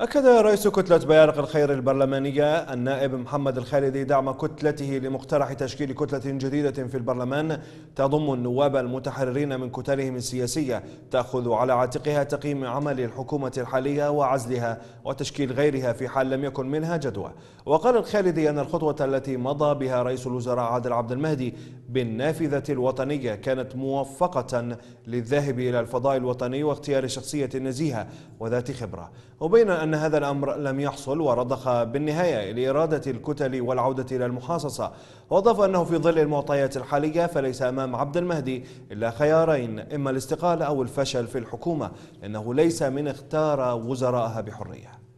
أكد رئيس كتلة بيارق الخير البرلمانية النائب محمد الخالدي دعم كتلته لمقترح تشكيل كتلة جديدة في البرلمان تضم النواب المتحررين من كتلهم السياسية تأخذ على عاتقها تقييم عمل الحكومة الحالية وعزلها وتشكيل غيرها في حال لم يكن منها جدوى وقال الخالدي أن الخطوة التي مضى بها رئيس الوزراء عادل عبد المهدي بالنافذة الوطنية كانت موفقة للذهب إلى الفضاء الوطني واختيار شخصية نزيهة وذات خبرة وبين أن أن هذا الأمر لم يحصل ورضخ بالنهاية لإرادة الكتل والعودة إلى المحاصصة وأضاف أنه في ظل المعطيات الحالية فليس أمام عبد المهدي إلا خيارين إما الاستقالة أو الفشل في الحكومة لأنه ليس من اختار وزراءها بحرية